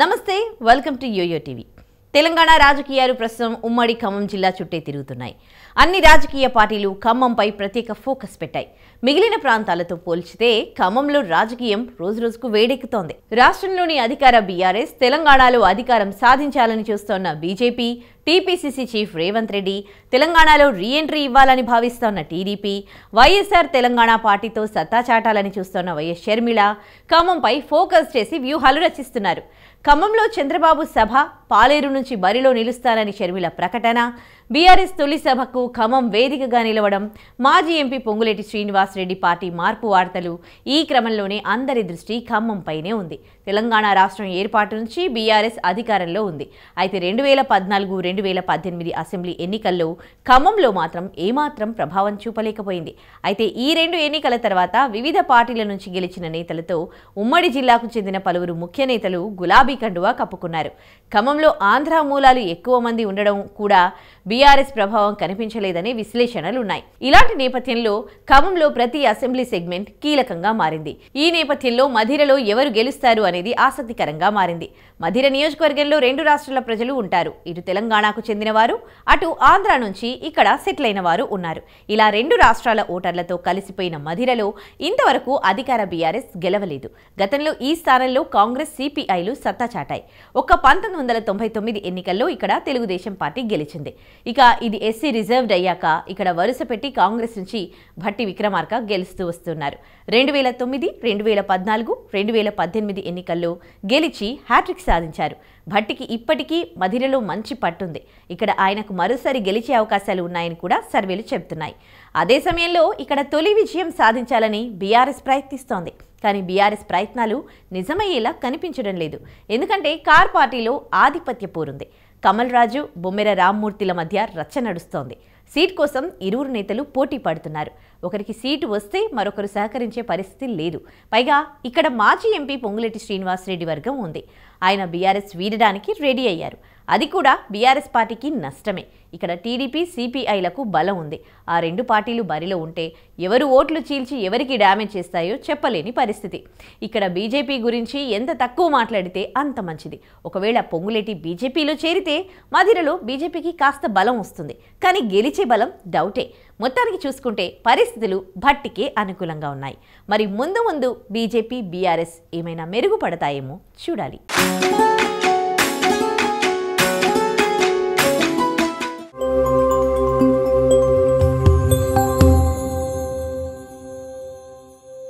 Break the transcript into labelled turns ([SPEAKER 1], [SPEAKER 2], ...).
[SPEAKER 1] నమస్తే welcome to YoYo TV Telangana రాజకీయాలు ప్రస్తుతం ఉమ్మడి ఖమ్మం జిల్లా చుట్టే తిరుగుతున్నాయి అన్ని రాజకీయ పార్టీలు ఖమ్మంపై ప్రత్యేక ఫోకస్ పెట్టాయి మిగిలిన ప్రాంతాలతో పోల్చితే ఖమ్మంలో రాజకీయం రోజురోజుకు వేడెక్కుతోంది రాష్ట్రంలోని అధికార బీఆర్ఎస్ తెలంగాణలో అధికారం సాధించాలని చూస్తోన్న BJP TPCC chief Revanth Reddy తెలంగాణలో రీఎంట్రీ ఇవ్వాలని భావిస్తోన్న టీడీపీ వైఎస్ఆర్ తెలంగాణ పార్టీతో సత్తా చాటాలని చూస్తోన్న వైఎస్ షర్మిళ ఖమ్మంపై ఫోకస్ చేసి వ్యూహాలు రచిస్తున్నారు ఖమ్మంలో చంద్రబాబు సభ పాలేరు నుంచి బరిలో నిలుస్తానని షర్మిల ప్రకటన బీఆర్ఎస్ తొలి సభకు ఖమ్మం వేదికగా నిలవడం మాజీ ఎంపీ పొంగులేటి శ్రీనివాసరెడ్డి పార్టీ మార్పు వార్తలు ఈ క్రమంలోనే అందరి దృష్టి ఖమ్మంపైనే ఉంది తెలంగాణ రాష్ట్రం ఏర్పాటు నుంచి బీఆర్ఎస్ అధికారంలో ఉంది అయితే రెండు వేల పద్నాలుగు రెండు వేల పద్దెనిమిది అసెంబ్లీ ఎన్నికల్లో ఖమ్మంలో మాత్రం ఏమాత్రం ప్రభావం చూపలేకపోయింది అయితే ఈ రెండు ఎన్నికల తర్వాత వివిధ పార్టీల నుంచి గెలిచిన నేతలతో ఉమ్మడి జిల్లాకు చెందిన పలువురు ముఖ్య నేతలు గులాబీ కండువా కప్పుకున్నారు ఖమ్మంలో ఆంధ్ర మూలాలు ఎక్కువ మంది ఉండడం కూడా బీ బీఆర్ఎస్ ప్రభావం కనిపించలేదనే విశ్లేషణలున్నాయి ఇలాంటి నేపథ్యంలో ఖమ్మంలో ప్రతి అసెంబ్లీ సెగ్మెంట్ కీలకంగా మారింది ఈ నేపథ్యంలో మధిరలో ఎవరు గెలుస్తారు అనేది ఆసక్తికరంగా మారింది మధిర నియోజకవర్గంలో రెండు రాష్ట్రాల ప్రజలు ఉంటారు ఇటు తెలంగాణకు చెందినవారు అటు ఆంధ్ర నుంచి ఇక్కడ సెటిల్ అయిన వారు ఉన్నారు ఇలా రెండు రాష్ట్రాల ఓటర్లతో కలిసిపోయిన మధిరలో ఇంతవరకు అధికార బీఆర్ఎస్ గెలవలేదు గతంలో ఈ స్థానంలో కాంగ్రెస్ సిపిఐలు సత్తా చాటాయి ఒక్క పంతొమ్మిది వందల తొంభై తొమ్మిది ఎన్నికల్లో ఇక్కడ తెలుగుదేశం పార్టీ గెలిచింది ఇక ఇది ఎస్సీ రిజర్వ్డ్ అయ్యాక ఇక్కడ వరుస పెట్టి కాంగ్రెస్ నుంచి భట్టి విక్రమార్క గెలుస్తూ వస్తున్నారు రెండు వేల తొమ్మిది రెండు వేల పద్నాలుగు రెండు వేల పద్దెనిమిది ఎన్నికల్లో గెలిచి హ్యాట్రిక్ సాధించారు భట్టికి ఇప్పటికీ మధిరలో మంచి పట్టుంది ఇక్కడ ఆయనకు మరోసారి గెలిచే అవకాశాలు ఉన్నాయని కూడా సర్వేలు చెబుతున్నాయి అదే సమయంలో ఇక్కడ తొలి విజయం సాధించాలని బీఆర్ఎస్ ప్రయత్నిస్తోంది కానీ బీఆర్ఎస్ ప్రయత్నాలు నిజమయ్యేలా కనిపించడం లేదు ఎందుకంటే కార్ పార్టీలో ఆధిపత్య పోరుంది కమల్ రాజు బొమ్మెర రామ్మూర్తిల మధ్య రచ్చ నడుస్తోంది సీట్ కోసం ఇరువురు నేతలు పోటీ పడుతున్నారు ఒకరికి సీటు వస్తే మరొకరు సహకరించే పరిస్థితి లేదు పైగా ఇక్కడ మాజీ ఎంపీ పొంగులేటి శ్రీనివాసరెడ్డి వర్గం ఉంది ఆయన బీఆర్ఎస్ వీడడానికి రెడీ అయ్యారు అది కూడా బీఆర్ఎస్ పార్టీకి నష్టమే ఇక్కడ టీడీపీ సిపిఐలకు బలం ఉంది ఆ రెండు పార్టీలు బరిలో ఉంటే ఎవరు ఓట్లు చీల్చి ఎవరికి డ్యామేజ్ చేస్తాయో చెప్పలేని పరిస్థితి ఇక్కడ బీజేపీ గురించి ఎంత తక్కువ మాట్లాడితే అంత మంచిది ఒకవేళ పొంగులేటి బీజేపీలో చేరితే మధిరలో బీజేపీకి కాస్త బలం వస్తుంది కానీ గెలిచే బలం డౌటే మొత్తానికి చూసుకుంటే పరిస్థితులు భట్టికే అనుకూలంగా ఉన్నాయి మరి ముందు ముందు బీజేపీ బీఆర్ఎస్ ఏమైనా మెరుగుపడతాయేమో చూడాలి